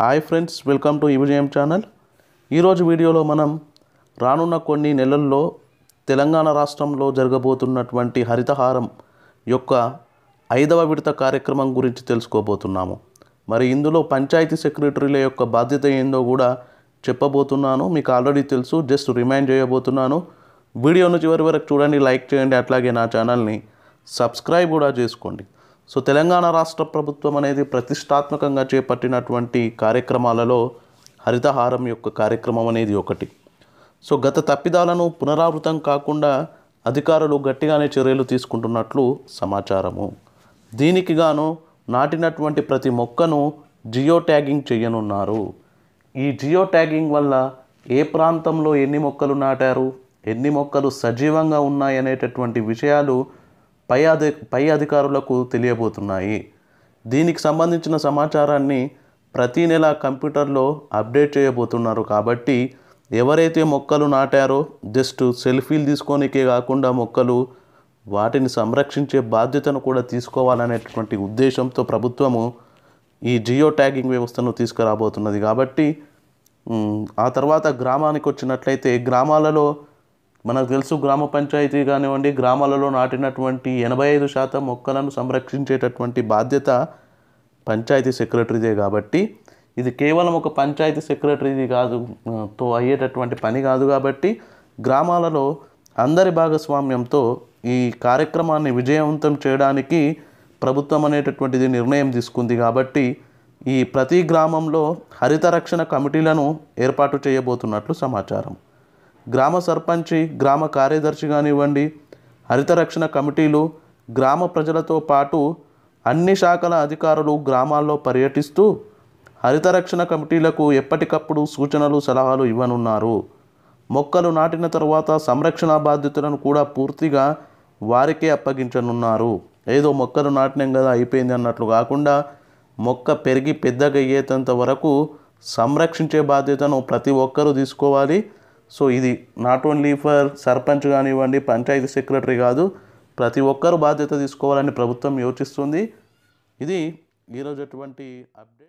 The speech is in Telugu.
హాయ్ ఫ్రెండ్స్ వెల్కమ్ టు ఈవిజయం ఛానల్ ఈరోజు వీడియోలో మనం రానున్న కొన్ని నెలల్లో తెలంగాణ రాష్ట్రంలో జరగబోతున్నటువంటి హరితహారం యొక్క ఐదవ విడత కార్యక్రమం గురించి తెలుసుకోబోతున్నాము మరి ఇందులో పంచాయతీ సెక్రటరీల యొక్క బాధ్యత ఏందో కూడా చెప్పబోతున్నాను మీకు ఆల్రెడీ తెలుసు జస్ట్ రిమైండ్ చేయబోతున్నాను వీడియోను చివరి వరకు చూడండి లైక్ చేయండి అట్లాగే నా ఛానల్ని సబ్స్క్రైబ్ కూడా చేసుకోండి సో తెలంగాణ రాష్ట్ర ప్రభుత్వం అనేది ప్రతిష్టాత్మకంగా చేపట్టినటువంటి కార్యక్రమాలలో హరితహారం యొక్క కార్యక్రమం అనేది ఒకటి సో గత తప్పిదాలను పునరావృతం కాకుండా అధికారులు గట్టిగానే చర్యలు తీసుకుంటున్నట్లు సమాచారము దీనికి గాను నాటినటువంటి ప్రతి మొక్కను జియో ట్యాగింగ్ చేయనున్నారు ఈ జియో ట్యాగింగ్ వల్ల ఏ ప్రాంతంలో ఎన్ని మొక్కలు నాటారు ఎన్ని మొక్కలు సజీవంగా ఉన్నాయి అనేటటువంటి విషయాలు పై అధి పై అధికారులకు తెలియబోతున్నాయి దీనికి సంబంధించిన సమాచారాన్ని ప్రతీ నెల కంప్యూటర్లో అప్డేట్ చేయబోతున్నారు కాబట్టి ఎవరైతే మొక్కలు నాటారో జస్ట్ సెల్ఫీలు తీసుకోనికే కాకుండా మొక్కలు వాటిని సంరక్షించే బాధ్యతను కూడా తీసుకోవాలనేటువంటి ఉద్దేశంతో ప్రభుత్వము ఈ జియో ట్యాగింగ్ వ్యవస్థను తీసుకురాబోతున్నది కాబట్టి ఆ తర్వాత గ్రామానికి వచ్చినట్లయితే గ్రామాలలో మనకు తెలుసు గ్రామ పంచాయతీ కానివ్వండి గ్రామాలలో నాటినటువంటి ఎనభై ఐదు శాతం మొక్కలను సంరక్షించేటటువంటి బాధ్యత పంచాయతీ సెక్రటరీదే కాబట్టి ఇది కేవలం ఒక పంచాయతీ సెక్రటరీది కాదు తో అయ్యేటటువంటి పని కాదు కాబట్టి గ్రామాలలో అందరి భాగస్వామ్యంతో ఈ కార్యక్రమాన్ని విజయవంతం చేయడానికి ప్రభుత్వం అనేటటువంటిది నిర్ణయం తీసుకుంది కాబట్టి ఈ ప్రతి గ్రామంలో హరిత రక్షణ కమిటీలను ఏర్పాటు చేయబోతున్నట్లు సమాచారం గ్రామ సర్పంచి గ్రామ కార్యదర్శి కానివ్వండి హరిత రక్షణ కమిటీలు గ్రామ ప్రజలతో పాటు అన్ని శాఖల అధికారులు గ్రామాల్లో పర్యటిస్తూ హరిత రక్షణ కమిటీలకు ఎప్పటికప్పుడు సూచనలు సలహాలు ఇవ్వనున్నారు మొక్కలు నాటిన తర్వాత సంరక్షణ బాధ్యతలను కూడా పూర్తిగా వారికే అప్పగించనున్నారు ఏదో మొక్కలు నాటినాం కదా అయిపోయింది అన్నట్లు కాకుండా మొక్క పెరిగి పెద్దగా అయ్యేంత వరకు సంరక్షించే బాధ్యతను ప్రతి ఒక్కరూ తీసుకోవాలి సో ఇది నాట్ ఓన్లీ ఫర్ సర్పంచ్ కానివ్వండి పంచాయతీ సెక్రటరీ కాదు ప్రతి ఒక్కరు బాధ్యత తీసుకోవాలని ప్రభుత్వం యోచిస్తుంది ఇది ఈరోజు అటువంటి అప్డేట్